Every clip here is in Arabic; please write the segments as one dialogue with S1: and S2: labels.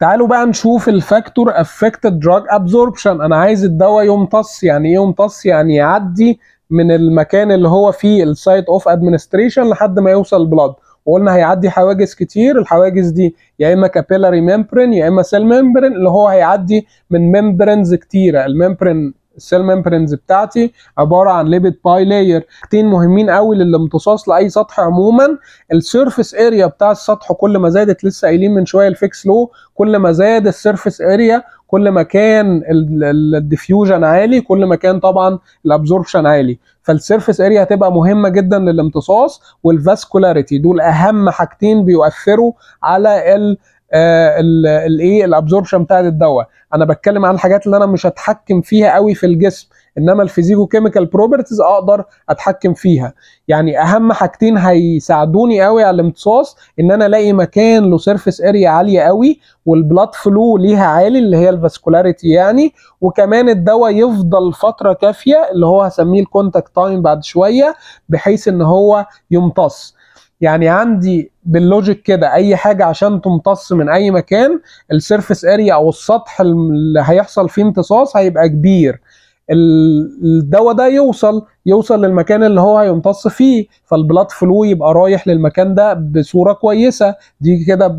S1: تعالوا بقى نشوف الفاكتور افكتد دراج ابزوربشن انا عايز الدواء يمتص يعني ايه يمتص يعني يعدي من المكان اللي هو فيه السايت اوف ادمنستريشن لحد ما يوصل بلاد وقلنا هيعدي حواجز كتير الحواجز دي يا اما كابيلاري ممبرين يا اما سيل ممبرين اللي هو هيعدي من ممبرينز كتيره الممبرين السيل ميمبرينز بتاعتي عباره عن ليبيد باي لاير حاجتين مهمين قوي للامتصاص لاي سطح عموما السيرفس اريا بتاع السطح كل ما زادت لسه قايلين من شويه الفيكس لو كل ما زاد السيرفس اريا كل ما كان الديفيوجن عالي كل ما كان طبعا الابزوربشن عالي فالسيرفس اريا هتبقى مهمه جدا للامتصاص والفاسكولاريتي دول اهم حاجتين بيؤثروا على ال آه، الايه الابزوربشن بتاعت الدواء انا بتكلم عن الحاجات اللي انا مش هتحكم فيها قوي في الجسم انما الفيزيكو كيميكال بروبرتيز اقدر اتحكم فيها يعني اهم حاجتين هيساعدوني قوي على الامتصاص ان انا الاقي مكان له سيرفيس اريا عاليه قوي والبلاد فلو ليها عالي اللي هي الفاسكولاريتي يعني وكمان الدواء يفضل فتره كافيه اللي هو هسميه الكونتاكت تايم بعد شويه بحيث ان هو يمتص يعني عندي باللوجيك كده اي حاجه عشان تمتص من اي مكان السيرفس اريا او السطح اللي هيحصل فيه امتصاص هيبقى كبير الدواء ده يوصل يوصل للمكان اللي هو هيمتص فيه فالبلاد فلو يبقى رايح للمكان ده بصوره كويسه دي كده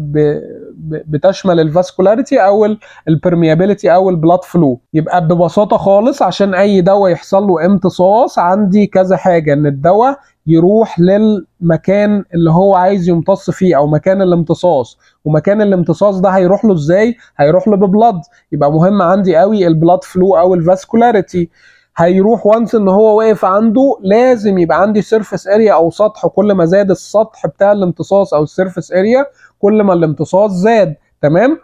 S1: بتشمل الفاسكولاريتي او البرميابيليتي او البلاد فلو يبقى ببساطه خالص عشان اي دواء يحصل له امتصاص عندي كذا حاجه ان الدواء يروح للمكان اللي هو عايز يمتص فيه او مكان الامتصاص ومكان الامتصاص ده هيروح له ازاي هيروح له ببلد يبقى مهم عندي قوي البلاد فلو او الفاسكولاريتي هيروح وانس ان هو واقف عنده لازم يبقى عندي سيرفس اريا او سطح كل ما زاد السطح بتاع الامتصاص او السيرفس اريا كل ما الامتصاص زاد تمام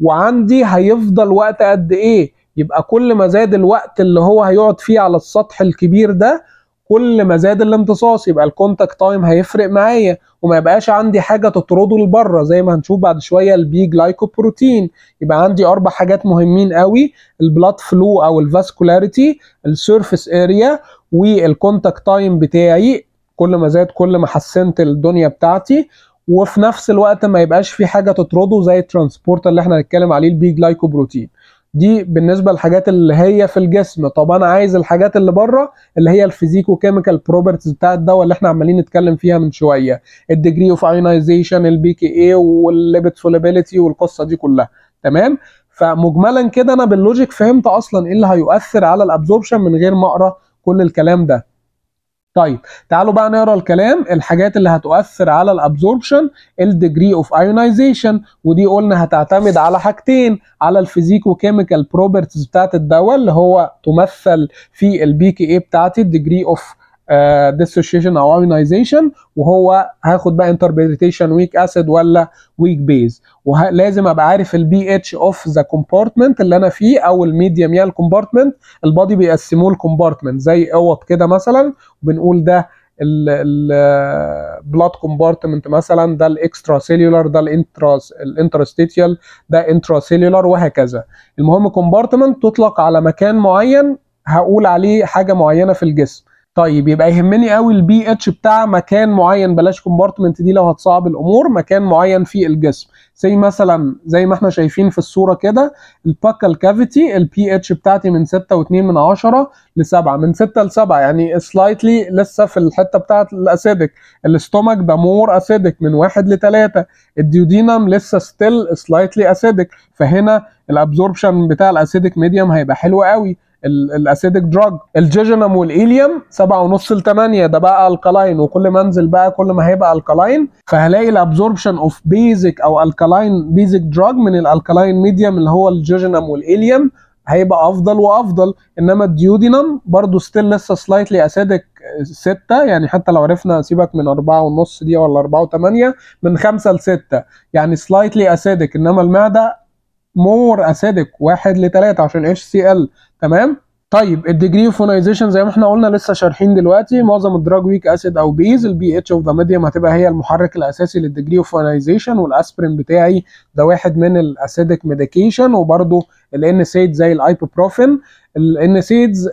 S1: وعندي هيفضل وقت قد ايه يبقى كل ما زاد الوقت اللي هو هيقعد فيه على السطح الكبير ده كل ما زاد الامتصاص يبقى الكونتاكت تايم هيفرق معايا وما يبقاش عندي حاجه تطرده لبره زي ما هنشوف بعد شويه البي جلايكوبروتين يبقى عندي اربع حاجات مهمين قوي البلاد فلو او الفاسكولاريتي السيرفيس اريا والكونتاكت تايم بتاعي كل ما زاد كل ما حسنت الدنيا بتاعتي وفي نفس الوقت ما يبقاش في حاجه تطرده زي الترانسبورتر اللي احنا هنتكلم عليه البي جلايكوبروتين دي بالنسبه للحاجات اللي هي في الجسم طب انا عايز الحاجات اللي بره اللي هي الفيزيكو كيميكال بروبرتيز بتاع الدواء اللي احنا عمالين نتكلم فيها من شويه الديجري اوف ايونايزيشن البي كي اي والليبت سوليبيليتي والقصه دي كلها تمام فمجملا كده انا باللوجيك فهمت اصلا ايه اللي هيؤثر على الابزوربشن من غير ما اقرا كل الكلام ده طيب تعالوا بقى نقرا الكلام الحاجات اللي هتؤثر على الابزوربشن الديجري اوف ايونايزيشن ودي قلنا هتعتمد على حاجتين على الفيزيكو كيميكال بروبرتيز بتاعت الدواء اللي هو تمثل في البي كي اي بتاعتي الديجري اوف ديسوشيشن او ايونايزيشن وهو هاخد بقى انتربريتيشن ويك اسيد ولا ويك بيز ولازم ابقى عارف البي اتش اوف ذا كومبارتمنت اللي انا فيه او الميديم يا الكومبارتمنت البادي بيقسموه لكومبارتمنت زي اوض كده مثلا وبنقول ده البلاد كومبارتمنت مثلا ده الاكسترا سيلولار ده ستيتيال ده انترا سيلولار وهكذا المهم كومبارتمنت تطلق على مكان معين هقول عليه حاجه معينه في الجسم طيب يبقى يهمني قوي البي اتش بتاع مكان معين بلاش كومبارتمنت دي لو هتصعب الامور مكان معين في الجسم زي مثلا زي ما احنا شايفين في الصوره كده الباكال كافيتي البي اتش بتاعتي من 6.2 من 10 ل 7 من 6 ل 7 يعني سلايتلي لسه في الحته بتاعت الاسيدك الاستومك ده مور اسيدك من 1 ل 3 الديودينم لسه ستيل سلايتلي اسيدك فهنا الابزوربشن بتاع الاسيدك ميديوم هيبقى حلو قوي الاسيدك دراج الجيجنم والايليوم 7.5 ل 8 ده بقى الكلاين وكل ما انزل بقى كل ما هيبقى الكلاين فهلاقي الابزوربشن اوف بيزك او الكلاين بيزك دراج من الالكلاين ميديوم اللي هو الجيجنم والايليوم هيبقى افضل وافضل انما الديودينم برضو ستيل لسه سلايتلي اسيدك 6 يعني حتى لو عرفنا سيبك من 4.5 دي ولا أربعة وثمانية من ل 6 يعني سلايتلي أسيدك إنما المعدة مور أسيدك 1 ل 3 عشان اتش سي ال تمام طيب الديجري اوف اونايزيشن زي ما احنا قلنا لسه شارحين دلوقتي معظم الدراج ويك اسيد او بيز البي اتش اوف ذا ميديم هتبقى هي المحرك الاساسي للديجري اوف اونايزيشن والاسبرين بتاعي ده واحد من الاسيدك ميديكيشن وبرده سيد زي الايبوبروفين سيدز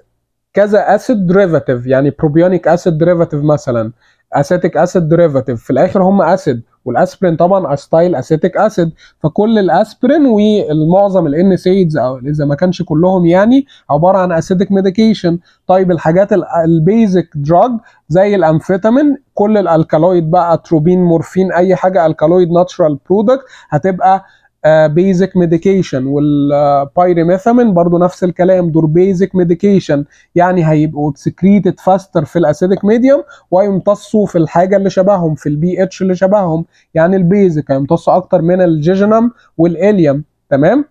S1: كذا اسيد ديريفاتيف يعني بروبيونيك اسيد ديريفاتيف مثلا اسيتيك اسيد ديريفاتيف في الاخر هم اسيد والاسبرين طبعا استايل اسيتيك اسيد فكل الاسبرين والمعظم الان سيدز او اذا ما كانش كلهم يعني عباره عن اسيتيك ميديكيشن طيب الحاجات البيزك دراج زي الامفيتامين كل الالكالويد بقى تروبين مورفين اي حاجه الكالويد ناتشرال برودكت هتبقى بيزك ميديكيشن والبايريميثامين برضو نفس الكلام دول بيزك ميديكيشن يعني هيبقوا اكسكريتد فاستر في الاسيدك ميديوم ويمتصوا في الحاجه اللي شبههم في البي اتش اللي شبههم يعني البيزك هيمتصوا اكتر من الجيجنم والاليوم تمام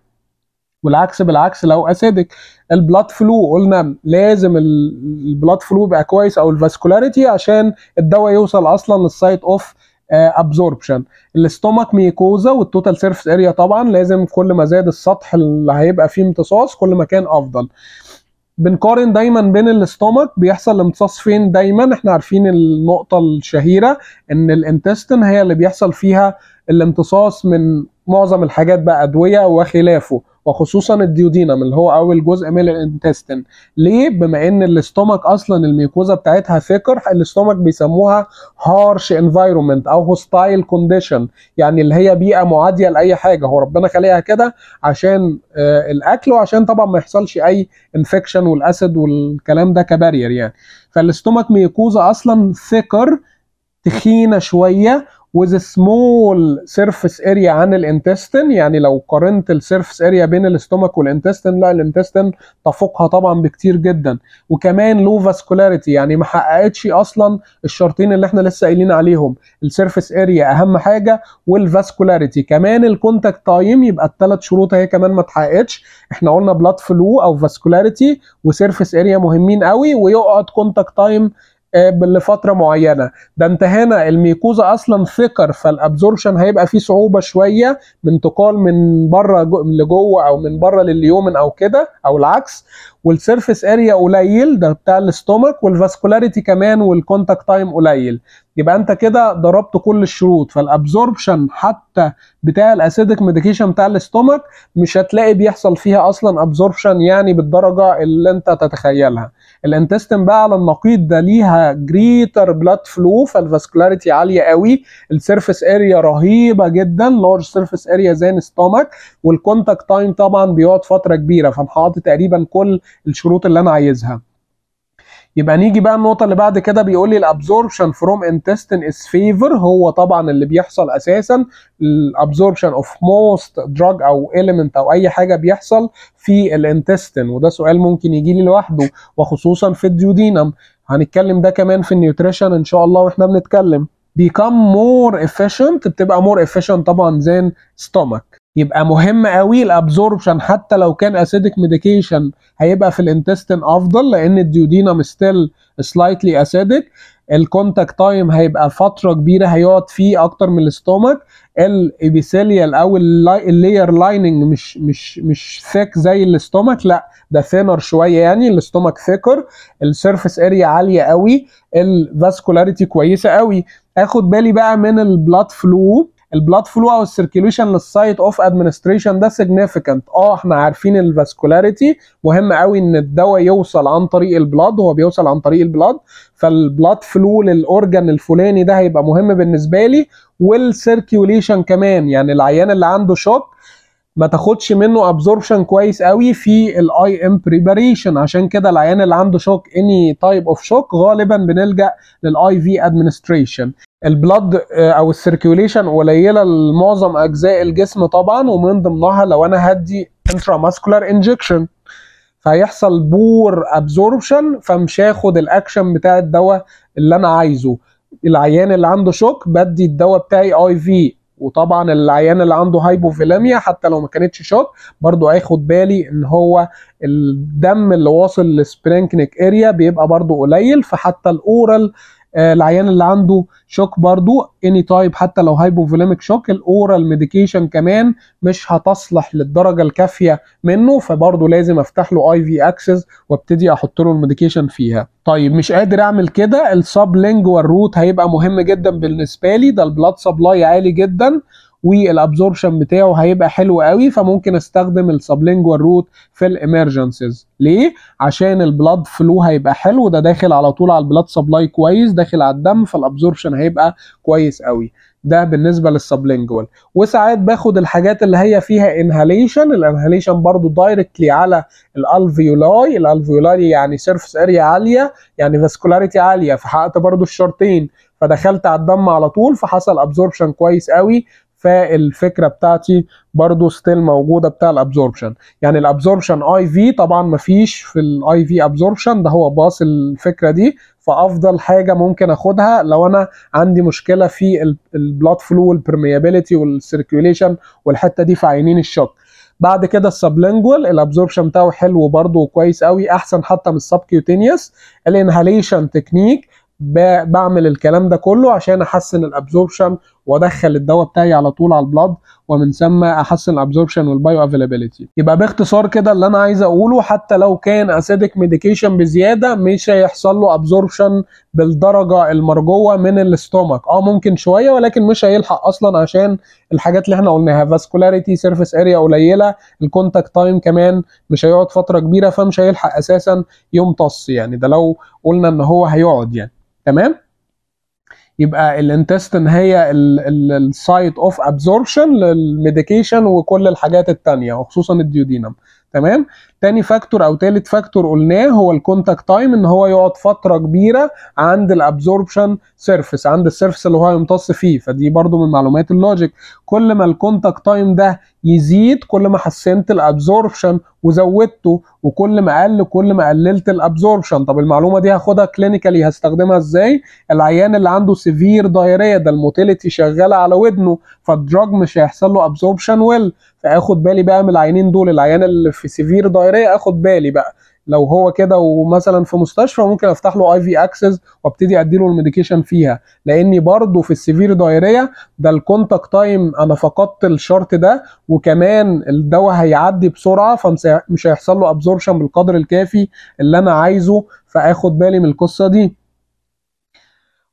S1: والعكس بالعكس لو اسيدك البلاد فلو قلنا لازم البلاد فلو يبقى كويس او الفاسكولاريتي عشان الدواء يوصل اصلا للسايت اوف ابزوربشن آه، الاستومك ميكوزا والتوتال سيرفس اريا طبعا لازم كل ما زاد السطح اللي هيبقى فيه امتصاص كل ما كان افضل بنقارن دايما بين الاستومك بيحصل الامتصاص فين دايما احنا عارفين النقطه الشهيره ان الانتستين هي اللي بيحصل فيها الامتصاص من معظم الحاجات بقى ادويه وخلافه وخصوصا الديودينم اللي هو اول جزء من الانتستين ليه بما ان الاستومك اصلا الميكوزا بتاعتها ثيكر الاستومك بيسموها هارش انفايرمنت او هوستايل كونديشن يعني اللي هي بيئه معاديه لاي حاجه هو ربنا خلقها كده عشان آه الاكل وعشان طبعا ما يحصلش اي انفكشن والاسيد والكلام ده كبارير يعني فالاستومك ميكوزا اصلا ثيكر تخينه شويه with a small surface area عن الانتستين يعني لو قارنت السيرفس اريا بين الاستومك والانتستين لا الانتستين تفوقها طبعا بكتير جدا وكمان لو فاسكولاريتي يعني ما حققتش اصلا الشرطين اللي احنا لسه قايلين عليهم السيرفس اريا اهم حاجه والفاسكولاريتي كمان الكونتاكت تايم يبقى الثلاث شروط اهي كمان ما اتحققتش احنا قلنا بلاد فلو او فاسكولاريتي وسيرفس اريا مهمين قوي ويقعد كونتاكت تايم لفتره معينه ده انت هنا الميكوزا اصلا ثقر فالابزوربشن هيبقى فيه صعوبه شويه بانتقال من بره لجوه او من بره لليومن او كده او العكس والسيرفيس اريا قليل ده بتاع الاستومك والفاسكولاريتي كمان والكونتاكت تايم قليل يبقى انت كده ضربت كل الشروط فالابزوربشن حتى بتاع الاسيدك ميديكيشن بتاع الاستومك مش هتلاقي بيحصل فيها اصلا ابزوربشن يعني بالدرجه اللي انت تتخيلها الانتستين بقى على النقيض ده ليها جريتر بلاد فلو فالفاسكولاريتي عاليه قوي السيرفس اريا رهيبه جدا لارج سيرفس اريا زي الاستومك والكونتاكت تايم طبعا بيقعد فتره كبيره فانا تقريبا كل الشروط اللي انا عايزها يبقى نيجي بقى النقطه اللي بعد كده بيقول لي الابزوربشن فروم انتستين از فيفر هو طبعا اللي بيحصل اساسا الابزوربشن اوف موست دراج او اليمنت او اي حاجه بيحصل في الانتستين وده سؤال ممكن يجي لي لوحده وخصوصا في الديودينم هنتكلم ده كمان في النيوتريشن ان شاء الله واحنا بنتكلم become more efficient بتبقى more efficient طبعا than stomach يبقى مهم قوي الابزوربشن حتى لو كان اسيدك ميديكيشن هيبقى في الانتستين افضل لان الديودينم ستيل سلايتلي اسيدك الكونتاكت تايم هيبقى فتره كبيره هيقعد فيه اكتر من الاستومك الابيثيليال او اللاير لايننج مش مش مش ثيك زي الاستومك لا ده ثينر شويه يعني الاستومك ثيكر السيرفس اريا عاليه قوي الفاسكولاريتي كويسه قوي اخد بالي بقى من البلاد فلو البلاد فلو او السيركيليشن للسايت اوف ادمنستريشن ده سيجنيفيكانت اه احنا عارفين الفاسكولاريتي مهم قوي ان الدواء يوصل عن طريق البلاد هو بيوصل عن طريق البلاد فالبلاد فلو للاورجن الفلاني ده هيبقى مهم بالنسبه لي والسيركيوليشن كمان يعني العيان اللي عنده شوك ما تاخدش منه ابزوربشن كويس قوي في الاي ام بريباريشن عشان كده العيان اللي عنده شوك اني تايب اوف شوك غالبا بنلجا للاي في ادمنستريشن البلد او السيركيوليشن قليله لمعظم اجزاء الجسم طبعا ومن ضمنها لو انا هدي انتراماسكولار انجكشن فهيحصل بور ابزوربشن فمش هاخد الاكشن بتاع الدواء اللي انا عايزه العيان اللي عنده شوك بدي الدواء بتاعي اي في وطبعا العيان اللي عنده هايبوفيلاميا حتى لو ما كانتش شوت برضو هياخد بالي ان هو الدم اللي واصل للسبرينكنيك اريا بيبقى برضو قليل فحتى الاورال آه، العيان اللي عنده شوك برضو اني تايب حتى لو هايبوفوليميك شوك الاورال ميديكيشن كمان مش هتصلح للدرجه الكافيه منه فبرضو لازم افتح له اي في اكسس وابتدي احط له الميديكيشن فيها طيب مش قادر اعمل كده السب لينج والروت هيبقى مهم جدا بالنسبه لي ده البلاد سبلاي عالي جدا والابزوربشن بتاعه هيبقى حلو قوي فممكن استخدم السبلينجوال روت في الامرجنسيز ليه عشان البلاد فلو هيبقى حلو ده داخل على طول على البلاد سبلاي كويس داخل على الدم فالابزوربشن هيبقى كويس قوي ده بالنسبه للسبلينجوال وساعات باخد الحاجات اللي هي فيها انهاليشن الانهاليشن برضو دايركتلي على الالفيولاي الالفيولاي يعني سيرفس اريا عاليه يعني فاسكولاريتي عاليه فحققت برضو الشرطين فدخلت على الدم على طول فحصل ابزوربشن كويس قوي فالفكره بتاعتي برضو ستيل موجوده بتاع الابزوربشن يعني الابزوربشن اي في طبعا ما فيش في الاي في ابزوربشن ده هو باص الفكره دي فافضل حاجه ممكن اخدها لو انا عندي مشكله في البلاد فلو والبرميابيليتي والسيركيوليشن والحته دي في عينين الشوك بعد كده السبلينجوال الابزوربشن بتاعه حلو برضه وكويس قوي احسن حتى من السبكيوتينيوس الانهاليشن تكنيك بعمل الكلام ده كله عشان احسن الابزوربشن وادخل الدواء بتاعي على طول على البلاد ومن ثم احسن الابزوربشن والبايو افيلابيلتي يبقى باختصار كده اللي انا عايز اقوله حتى لو كان اسيدك ميديكيشن بزياده مش هيحصل له ابزوربشن بالدرجه المرجوه من الاستومك اه ممكن شويه ولكن مش هيلحق اصلا عشان الحاجات اللي احنا قلناها فاسكولاريتي سيرفيس اريا قليله الكونتاكت تايم كمان مش هيقعد فتره كبيره فمش هيلحق اساسا يمتص يعني ده لو قلنا ان هو هيقعد يعني تمام يبقى الانتستن هي السايت اوف ابزوربشن للميديكيشن وكل الحاجات التانية وخصوصا الديودينم تمام تاني فاكتور او تالت فاكتور قلناه هو الكونتاكت تايم ان هو يقعد فتره كبيره عند الابزوربشن سيرفيس عند السيرفيس اللي هو يمتص فيه فدي برضو من معلومات اللوجيك كل ما الكونتاكت تايم ده يزيد كل ما حسنت الابزوربشن وزودته وكل ما قل كل ما قللت الابزوربشن طب المعلومه دي هاخدها كلينيكالي هستخدمها ازاي العيان اللي عنده سيفير دايريه ده الموتيليتي شغاله على ودنه فالدراج مش هيحصل له ابزوربشن ويل فاخد بالي بقى من العينين دول العيان اللي في سيفير دايريه اخد بالي بقى لو هو كده ومثلا في مستشفى ممكن افتح له اي في اكسس وابتدي ادي له الميديكيشن فيها لاني برضو في السيفير دايريه ده الكونتاكت تايم انا فقدت الشرط ده وكمان الدواء هيعدي بسرعه فمش هيحصل له ابزوربشن بالقدر الكافي اللي انا عايزه فاخد بالي من القصه دي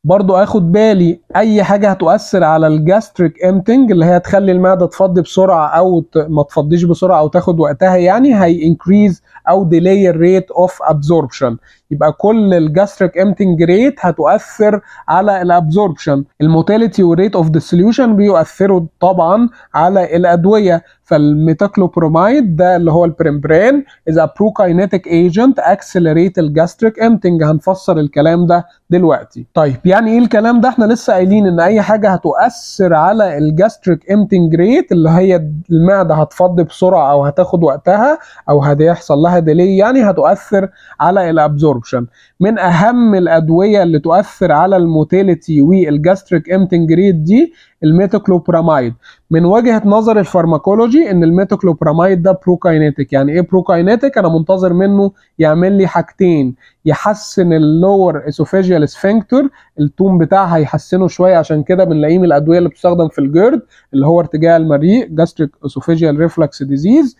S1: برضو اخد بالي اي حاجه هتؤثر على الجاستريك امتنج اللي هي تخلي المعده تفضي بسرعه او ما تفضيش بسرعه او تاخد وقتها يعني هي انكريز او ديلي الريت اوف ابزوربشن يبقى كل الجاستريك امتنج ريت هتؤثر على الابزوربشن الموتاليتي والريت اوف ديسوليوشن بيؤثروا طبعا على الادويه فالميتاكلوبروميد ده اللي هو البريمبرين از ا بروكاينيتيك ايجنت اكسلريت الجاستريك امتنج هنفسر الكلام ده دلوقتي طيب يعني ايه الكلام ده احنا لسه قايلين ان اي حاجه هتؤثر على الجاستريك امتنج ريت اللي هي المعده هتفض بسرعه او هتاخد وقتها او هيحصل لها ديلي يعني هتؤثر على الابزوربشن من اهم الادويه اللي تؤثر على الموتيليتي والجاستريك امتنج ريت دي الميتوكلوبراميد من وجهه نظر الفارماكولوجي ان الميتوكلوبراميد ده بروكاينيتك يعني ايه بروكاينيتك انا منتظر منه يعمل لي حاجتين يحسن اللور اسوفيجيال سفنكتور التوم بتاعها يحسنه شويه عشان كده بنلاقيه من الادويه اللي بتستخدم في الجيرد اللي هو ارتجاع المريء جاستريك اسوفيجيال ريفلكس ديزيز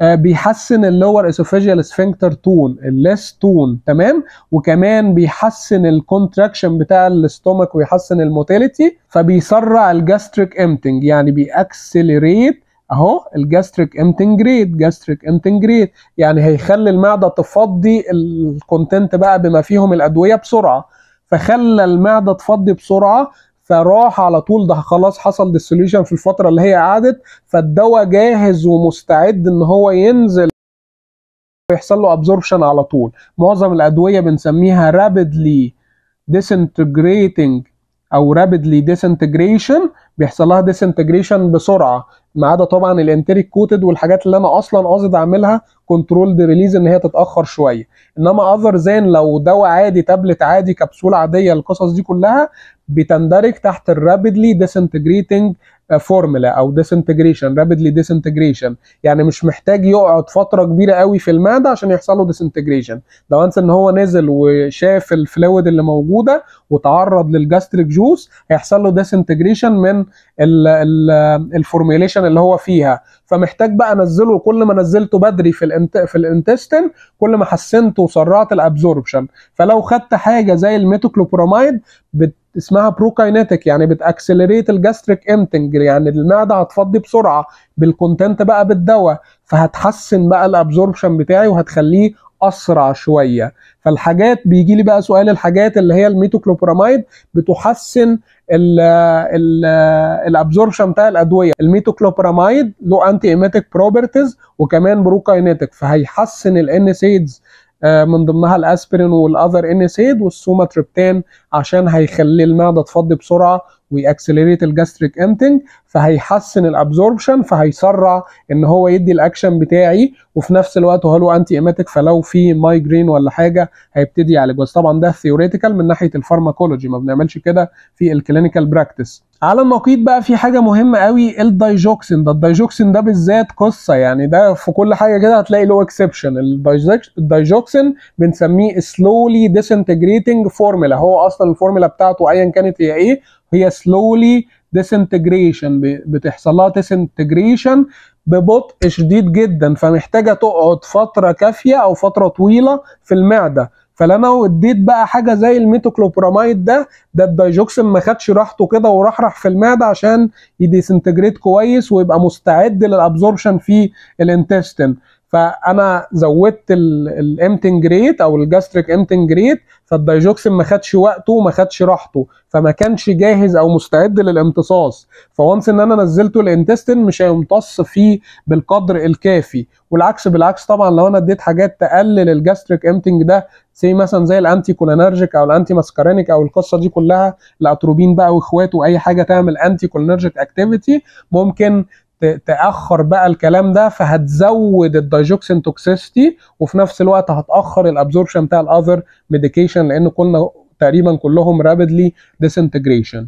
S1: آه، بيحسن اللور اسوفيجيال سفنكتر تون الليس تون تمام وكمان بيحسن الكونتراكشن بتاع الاستومك ويحسن الموتيليتي فبيسرع الجاستريك امتنج يعني بيأكسلريت اهو الجاستريك امتنج ريت جاستريك امتنج ريت يعني هيخلي المعده تفضي الكونتنت بقى بما فيهم الادويه بسرعه فخلى المعده تفضي بسرعه فراح على طول ده خلاص حصل ديسوليوشن في الفتره اللي هي قعدت فالدواء جاهز ومستعد ان هو ينزل ويحصل له ابزوربشن على طول معظم الادويه بنسميها رابيدلي disintegrating او رابيدلي disintegration بيحصل لها disintegration بسرعه ما عدا طبعا الانتريك كوتد والحاجات اللي انا اصلا قاصد اعملها كنترولد ريليز ان هي تتاخر شويه انما اذر زين لو دواء عادي تابلت عادي كبسوله عاديه القصص دي كلها بتندرج تحت الرابيدلي ديسنتجريتنج فورمولا او ديسنتجريشن رابيدلي ديسنتجريشن يعني مش محتاج يقعد فتره كبيره قوي في المعده عشان يحصل له ديسنتجريشن لو انسى ان هو نزل وشاف الفلويد اللي موجوده وتعرض للجاستريك جوس هيحصل له ديسنتجريشن من الفورميليشن اللي هو فيها فمحتاج بقى انزله كل ما نزلته بدري في الانت في الانتستين كل ما حسنت وسرعت الابزوربشن فلو خدت حاجه زي الميتوكلوبراميد بت اسمها بروكاينيتك يعني بتاكسلريت الجاستريك امتنج يعني المعده هتفضي بسرعه بالكونتنت بقى بالدواء فهتحسن بقى الابزوربشن بتاعي وهتخليه اسرع شويه فالحاجات بيجي لي بقى سؤال الحاجات اللي هي الميتوكلوبراميد بتحسن الابزوربشن بتاع الادويه الميتوكلوبراميد له انتي ايميتيك بروبرتيز وكمان بروكاينيتك فهيحسن الان آه، سيدز من ضمنها الاسبرين والاذر ان سيد والسوماتريبتان عشان هيخلي المعده تفضي بسرعه ويأكسلريت الجاستريك امتنج فهيحسن الابزوربشن فهيسرع ان هو يدي الاكشن بتاعي وفي نفس الوقت هو له انتي ايماتيك فلو في مايجرين ولا حاجه هيبتدي يعالج بس طبعا ده ثيوريتيكال من ناحيه الفارماكولوجي ما بنعملش كده في الكلينيكال براكتس على النقيض بقى في حاجه مهمه قوي الدايجوكسين ده الدايجوكسين ده بالذات قصه يعني ده في كل حاجه كده هتلاقي له اكسبشن الدايجوكسين بنسميه سلولي ديسنتجريتنج فورمولا هو اصلا الفورمولا بتاعته ايا كانت هي ايه هي سلولي ديسنتجريشن بتحصل لها ديسنتجريشن ببطء شديد جدا فمحتاجه تقعد فتره كافيه او فتره طويله في المعده فلو اديت بقى حاجه زي الميتوكلوبراميد ده ده الدايجوكسين ما خدش راحته كده راح في المعده عشان يديسنتجريت كويس ويبقى مستعد للابزوربشن في الانتستين فانا زودت الامتنج ريت او الجاستريك امتنج ريت فالدايجوكسين ما خدش وقته وما خدش راحته فما كانش جاهز او مستعد للامتصاص فوانس ان انا نزلته الانتستين مش هيمتص فيه بالقدر الكافي والعكس بالعكس طبعا لو انا اديت حاجات تقلل الجاستريك امتنج ده زي مثلا زي الانتي كولينرجيك او الانتي ماسكارينيك او القصه دي كلها الاتروبين بقى واخواته اي حاجه تعمل انتي كولينرجيك اكتيفيتي ممكن تاخر بقى الكلام ده فهتزود الدايجوكسين توكسيستي وفي نفس الوقت هتاخر الابزوربشن بتاع الاذر ميديكيشن لان كلنا تقريبا كلهم رابيدلي ديسنتجريشن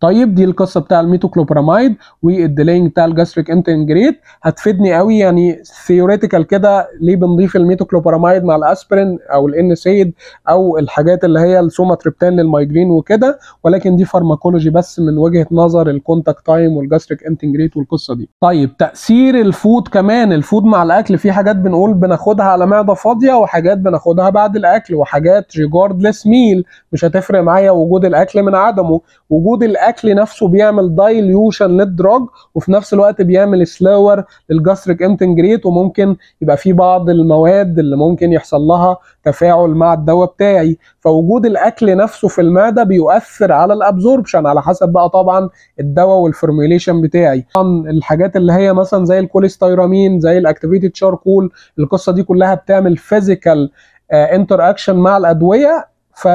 S1: طيب دي القصه بتاع الميتوكلوبراميد والديلينج بتاع الجاستريك انتنجريت هتفيدني قوي يعني ثيوريتيكال كده ليه بنضيف الميتوكلوبراميد مع الاسبرين او الان سيد او الحاجات اللي هي السوماتريبتان للمايجرين وكده ولكن دي فارماكولوجي بس من وجهه نظر الكونتاكت تايم والجاستريك انتنجريت والقصه دي طيب تاثير الفود كمان الفود مع الاكل في حاجات بنقول بناخدها على معده فاضيه وحاجات بناخدها بعد الاكل وحاجات ريجاردلس ميل مش هتفرق معايا وجود الاكل من عدمه وجود الاكل الاكل نفسه بيعمل دايليوشن للدراج وفي نفس الوقت بيعمل سلاور للجاستريك انتنجريت وممكن يبقى في بعض المواد اللي ممكن يحصل لها تفاعل مع الدواء بتاعي فوجود الاكل نفسه في المعده بيؤثر على الابزوربشن على حسب بقى طبعا الدواء والفورميوليشن بتاعي طبعا الحاجات اللي هي مثلا زي الكوليستيرامين زي الاكتيفيتد شاركول القصه دي كلها بتعمل فيزيكال انتر اكشن مع الادويه ف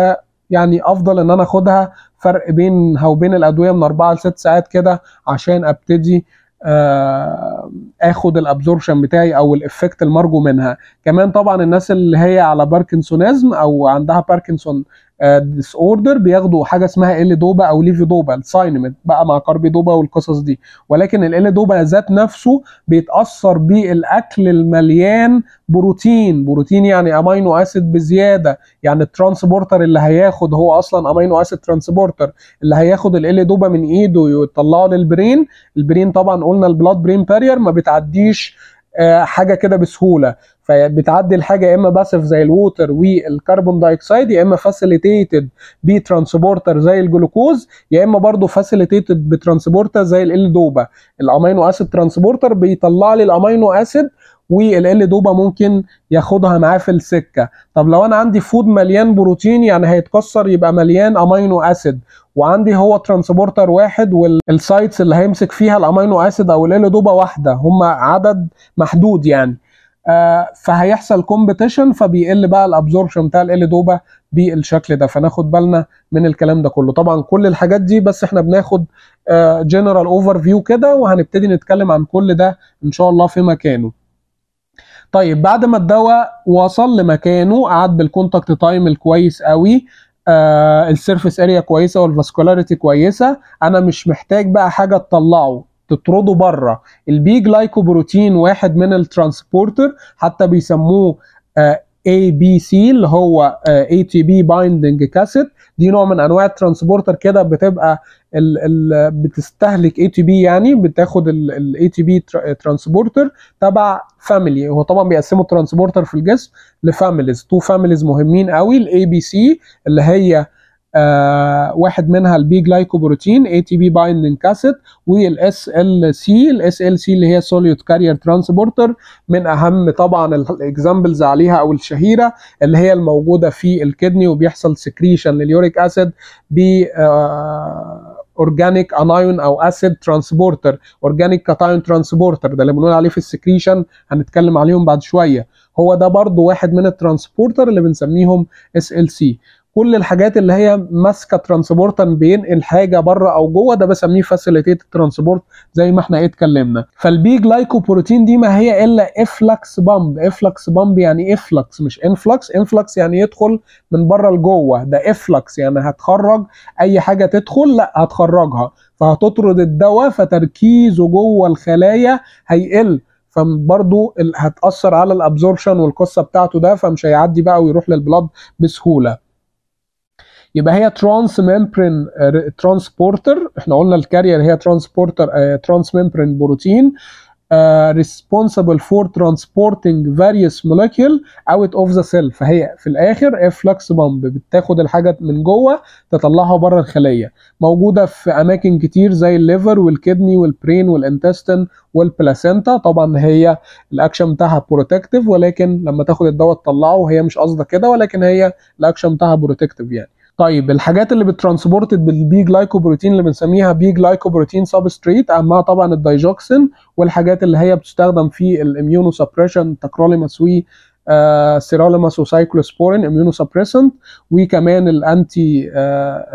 S1: يعني افضل ان انا اخدها فرق بينها وبين الادويه من 4 ل 6 ساعات كده عشان ابتدي آه، اخد الابزوربشن بتاعي او الافكت المرجو منها كمان طبعا الناس اللي هي على باركنسونيزم او عندها باركنسون ديس اوردر بياخدوا حاجه اسمها ال دوبا او ليفي دوبا الساينمنت بقى مع كاربي دوبا والقصص دي ولكن ال دوبا ذات نفسه بيتاثر بالاكل المليان بروتين بروتين يعني امينو اسيد بزياده يعني الترانسبورتر اللي هياخد هو اصلا امينو اسيد ترانسبورتر اللي هياخد ال دوبا من ايده يطلعه للبرين البرين طبعا قلنا البلاد برين بارير ما بتعديش آه، حاجه كده بسهوله فبتعدي الحاجه يا اما باسف زي الووتر والكربون دايكسيد يا اما فاسيليتيتد بترانسبورتر زي الجلوكوز يا اما برضه فاسيليتيتد بترانسبورتر زي ال دوبا الامينو اسيد ترانسبورتر بيطلع لي الامينو اسيد والال دوبا ممكن ياخدها معاه في السكه طب لو انا عندي فود مليان بروتين يعني هيتكسر يبقى مليان امينو اسيد وعندي هو ترانسبورتر واحد والسايتس اللي هيمسك فيها الامينو اسيد او الال دوبا واحده هم عدد محدود يعني آه، فهيحصل كومبيتيشن فبيقل بقى الابزوربشن بتاع ال دوبا بالشكل ده فناخد بالنا من الكلام ده كله طبعا كل الحاجات دي بس احنا بناخد جنرال اوفر فيو كده وهنبتدي نتكلم عن كل ده ان شاء الله في مكانه طيب بعد ما الدواء وصل لمكانه قعد بالكونتاكت تايم الكويس قوي آه اريا كويسه والفاسكولاريتي كويسه انا مش محتاج بقى حاجه تطلعه تطرده بره البي جلايكوبروتين واحد من الترانسبورتر حتى بيسموه اي بي سي اللي هو اي تي بي بايندنج كاسيت دي نوع من انواع الترانسبورتر كده بتبقى ال ال بتستهلك اي تي بي يعني بتاخد الاي تي بي ترانسبورتر تبع فاميلي هو طبعا بيقسموا الترانسبورتر في الجسم لفاميليز تو فاميليز مهمين قوي الاي بي سي اللي هي آه، واحد منها البي جلايكوبروتين اي تي بي بايندنج كاسيت والاس ال سي الاس ال سي اللي هي سوليوت كارير ترانسبورتر من اهم طبعا الاكزامبلز عليها او الشهيره اللي هي الموجوده في الكدني وبيحصل سكريشن لليوريك اسيد ب اورجانيك آه، انايون او اسيد ترانسبورتر اورجانيك كاتايون ترانسبورتر ده اللي بنقول عليه في السكريشن هنتكلم عليهم بعد شويه هو ده برضو واحد من الترانسبورتر اللي بنسميهم اس ال سي كل الحاجات اللي هي ماسكه ترانسبورتا بينقل حاجه بره او جوه ده بسميه فاسيليتيت ترانسبورت زي ما احنا ايه اتكلمنا فالبي جلايكوبروتين دي ما هي الا افلكس بامب افلكس بامب يعني افلكس مش انفلكس انفلكس يعني يدخل من بره لجوه ده افلكس يعني هتخرج اي حاجه تدخل لا هتخرجها فهتطرد الدواء فتركيزه جوه الخلايا هيقل فبرضو هتاثر على الابزوربشن والقصه بتاعته ده فمش هيعدي بقى ويروح للبلاد بسهوله يبقى هي ترانس ممبرين ترانسبورتر احنا قلنا الكارير هي ترانسبورتر ترانس ممبرين بروتين آه، responsible for transporting various molecule out of the cell فهي في الاخر افلكس بامب بتاخد الحاجه من جوه تطلعها بره الخليه موجوده في اماكن كتير زي الليفر والكدني والبرين والانتستين والبلاسينتا طبعا هي الاكشن بتاعها بروتكتيف ولكن لما تاخد الدواء تطلعه هي مش قصده كده ولكن هي الاكشن بتاعها بروتكتيف يعني طيب الحاجات اللي بترانسبورتد بالبي جلايكوبروتين اللي بنسميها بي جلايكوبروتين سبستريت اهمها طبعا الدايجوكسين والحاجات اللي هي بتستخدم في الاميونو سبريشن تكروليماس و سيرالماس وسايكلوسبورين اميونو سبريسنت وكمان الانتي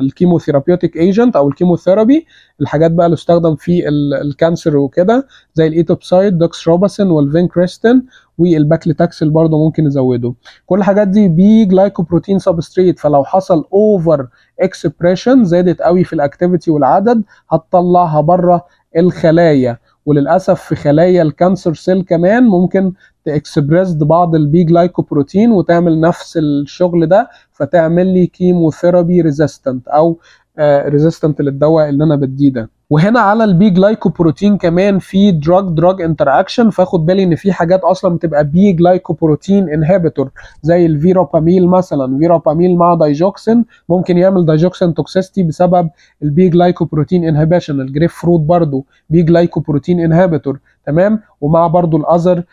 S1: الكيموثيرابيوتيك ايجنت او الكيموثيرابي الحاجات بقى اللي استخدم في الكانسر وكده زي الايتوبسايد دوكس والفينكريستين والباكليتاكسل برضه ممكن نزوده كل الحاجات دي بي جلايكوبروتين سبستريت فلو حصل اوفر اكسبريشن زادت قوي في الاكتيفيتي والعدد هتطلعها بره الخلايا وللاسف في خلايا الكانسر سيل كمان ممكن تاكسبريس بعض البي جلايكوبروتين وتعمل نفس الشغل ده فتعمل لي كيموثيرابي ريزيستنت او ريزيستنت آه، للدواء اللي انا بديه ده وهنا على البي جلايكوبروتين كمان في دراج دراج انتراكشن فاخد بالي ان في حاجات اصلا بتبقى بي جلايكوبروتين انهبيتور زي الفيروباميل مثلا فيروباميل مع دايجوكسين ممكن يعمل دايجوكسين توكسيستي بسبب البي جلايكوبروتين انهبيشن الجريف فروت برضو بي جلايكوبروتين انهبيتور تمام ومع برضو الاذر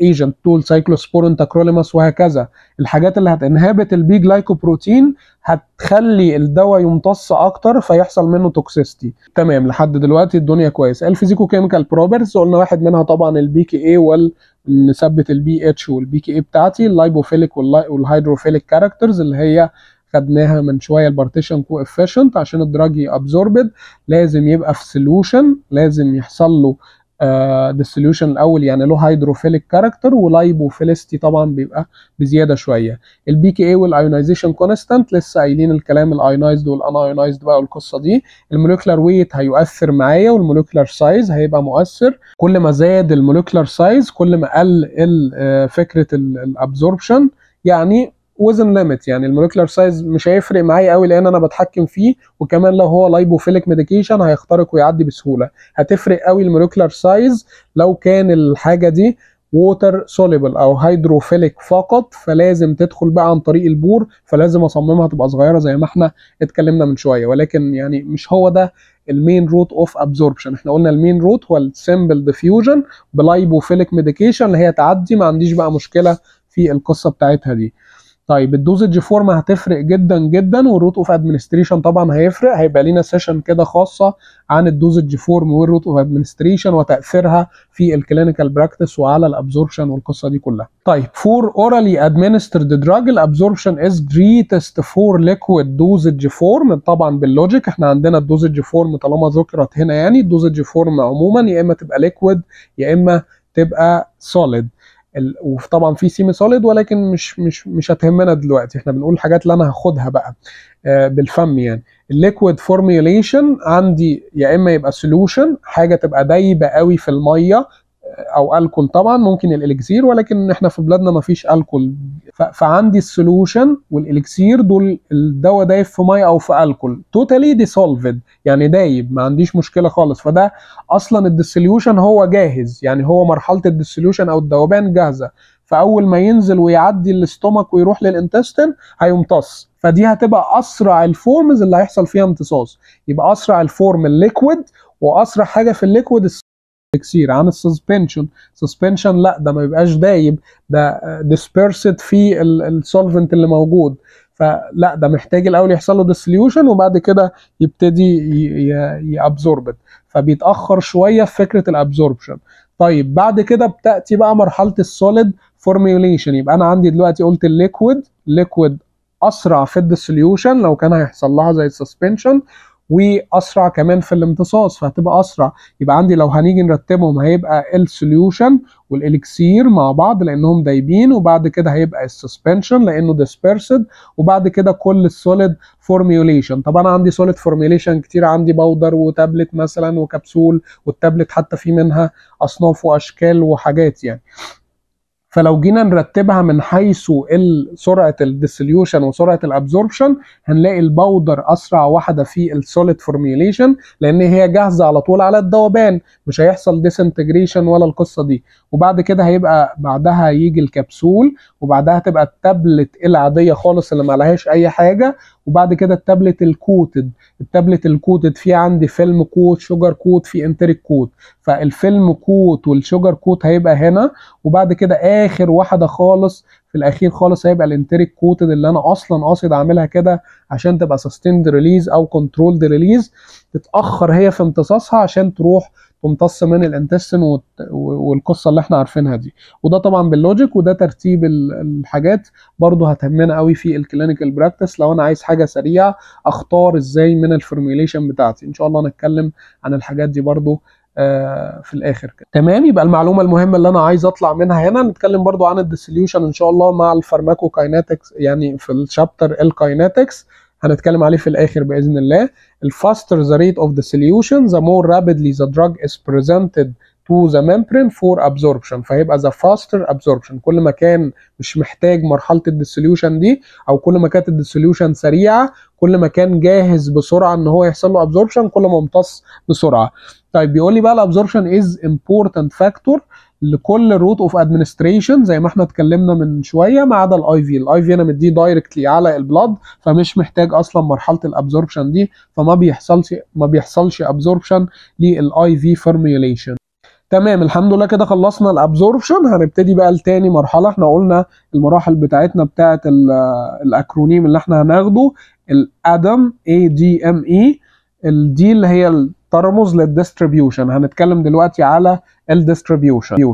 S1: ايجنت طول سايكلوسبورين تاكروليماس وهكذا الحاجات اللي هتنهبت البي جلايكوبروتين هتخلي الدواء يمتص اكتر فيحصل منه توكسيستي تمام لحد دلوقتي الدنيا كويسه الفيزيكو كيميكال بروبرز قلنا واحد منها طبعا البي كي اي وال نثبت البي اتش والبي كي اي بتاعتي اللايبوفيليك والهيدروفيليك كاركترز اللي هي خدناها من شويه البارتيشن كو عشان الدراج يابزوربد لازم يبقى في سولوشن لازم يحصل له ديسوليوشن آه، الاول يعني له هيدروفيليك كاركتر ولايبوفيلستي طبعا بيبقى بزياده شويه البي كي اي والايونايزيشن كونستانت لسه قايلين الكلام الايونايزد والانايونايزد بقى والقصه دي المولوكلر ويت هيؤثر معايا والمولوكلر سايز هيبقى مؤثر كل ما زاد المولوكلر سايز كل ما قل آه، فكره الابزوربشن يعني وزن ليميت يعني الموليكولر سايز مش هيفرق معايا قوي لان انا بتحكم فيه وكمان لو هو لايبوفيليك ميديكيشن هيخترق ويعدي بسهوله هتفرق قوي الموليكولر سايز لو كان الحاجه دي ووتر سوليبل او هيدروفيليك فقط فلازم تدخل بقى عن طريق البور فلازم اصممها تبقى صغيره زي ما احنا اتكلمنا من شويه ولكن يعني مش هو ده المين روت اوف ابزوربشن احنا قلنا المين روت هو السمبل ديفيوجن بلايبوفيليك ميديكيشن اللي هي تعدي ما عنديش بقى مشكله في القصه بتاعتها دي طيب الدوزج فورم هتفرق جدا جدا والروت اوف ادمنستريشن طبعا هيفرق هيبقى لينا سيشن كده خاصه عن الدوزج فورم والروت اوف ادمنستريشن وتاثيرها في الكلينيكال براكتس وعلى الابزوربشن والقصه دي كلها طيب فور اورالي ادمنسترد دراج الابزوربشن از جريتست فور ليكويد دوزج فورم طبعا باللوجيك احنا عندنا الدوزج فورم طالما ذكرت هنا يعني الدوزج فورم عموما يا اما تبقى ليكويد يا اما تبقى سوليد وطبعا في سيمي سوليد ولكن مش مش مش هتهمنا دلوقتي احنا بنقول الحاجات اللي انا هاخدها بقى آه، بالفم يعني الليكويد فورميوليشن عندي يا اما يبقى سولوشن حاجه تبقى دايبه قوي في الميه او الكول طبعا ممكن الالكسير ولكن احنا في بلادنا ما فيش الكول فعندي السولوشن والالكسير دول الدواء دايب في ميه او في الكول توتالي ديسولفد يعني دايب ما عنديش مشكله خالص فده اصلا الديسوليوشن هو جاهز يعني هو مرحله الديسوليوشن او الذوبان جاهزه فاول ما ينزل ويعدي الاستومك ويروح للانتستين هيمتص فدي هتبقى اسرع الفورمز اللي هيحصل فيها امتصاص يبقى اسرع الفورم الليكويد واسرع حاجه في الليكويد تكسير عن السسبنشن سسبنشن لا ده ما بيبقاش دايب ده ديسبيرسد في السولفنت اللي موجود فلا ده محتاج الاول يحصل له ديسليوشن وبعد كده يبتدي يابزورب فبيتاخر شويه في فكره الابزوربشن طيب بعد كده بتاتي بقى مرحله السوليد فورميوليشن يبقى انا عندي دلوقتي قلت الليكويد ليكويد اسرع في الديسليوشن لو كان هيحصل لها زي السسبنشن واسرع كمان في الامتصاص فهتبقى اسرع يبقى عندي لو هنيجي نرتبهم هيبقى السوليوشن والالكسير مع بعض لانهم دايبين وبعد كده هيبقى السسبنشن لانه ديسبيرسد وبعد كده كل السوليد فورميوليشن طب انا عندي سوليد فورميوليشن كتير عندي باودر وتابلت مثلا وكبسول والتابلت حتى في منها اصناف واشكال وحاجات يعني فلو جينا نرتبها من حيث سرعه الديسوليوشن وسرعه الابزوربشن هنلاقي البودر اسرع واحده في السوليد فورميوليشن لان هي جاهزه على طول على الذوبان مش هيحصل ديسنتجريشن ولا القصه دي وبعد كده هيبقى بعدها يجي الكبسول وبعدها تبقى التابلت العاديه خالص اللي ما عليهاش اي حاجه وبعد كده التابلت الكوتد التابلت الكوتد في عندي فيلم كوت شوجر كوت في انتريك كوت فالفيلم كوت والشوجر كوت هيبقى هنا وبعد كده اخر واحده خالص في الاخير خالص هيبقى الانتريك كوتد اللي انا اصلا قاصد اعملها كده عشان تبقى سستيند ريليز او كنترولد ريليز تتاخر هي في امتصاصها عشان تروح تمتص من الانتستين والقصه اللي احنا عارفينها دي وده طبعا باللوجيك وده ترتيب الحاجات برضه هتهمنا قوي في الكلينيكال براكتس لو انا عايز حاجه سريعه اختار ازاي من الفورميليشن بتاعتي ان شاء الله نتكلم عن الحاجات دي برضه آه، في الاخر كده تمام يبقى المعلومه المهمه اللي انا عايز اطلع منها هنا نتكلم برضو عن الديسوليوشن ان شاء الله مع الفارماكو كايناتكس يعني في الشابتر الكايناتكس هنتكلم عليه في الاخر باذن الله ال faster the rate of the solution the more rapidly the drug is presented to the membrane for absorption فهيبقى the faster absorption كل ما كان مش محتاج مرحله الديسوليوشن دي او كل ما كانت الديسوليوشن سريعه كل ما كان جاهز بسرعه ان هو يحصل له absorption كل ما امتص بسرعه طيب بيقول لي بقى الابزوربشن از امبورتنت فاكتور لكل روت اوف ادمنستريشن زي ما احنا اتكلمنا من شويه ما عدا الاي في الاي في انا مديه دايركتلي على البلاد فمش محتاج اصلا مرحله الابزوربشن دي فما بيحصلش ما بيحصلش ابزوربشن للاي في فورميوليشن تمام الحمد لله كده خلصنا الابزوربشن هنبتدي بقى لتاني مرحله احنا قلنا المراحل بتاعتنا بتاعه الاكرونيم اللي احنا هناخده الادم اي دي ام اي الدي اللي هي ترمز للديستريبيوشن هنتكلم دلوقتي على الديستريبيوشن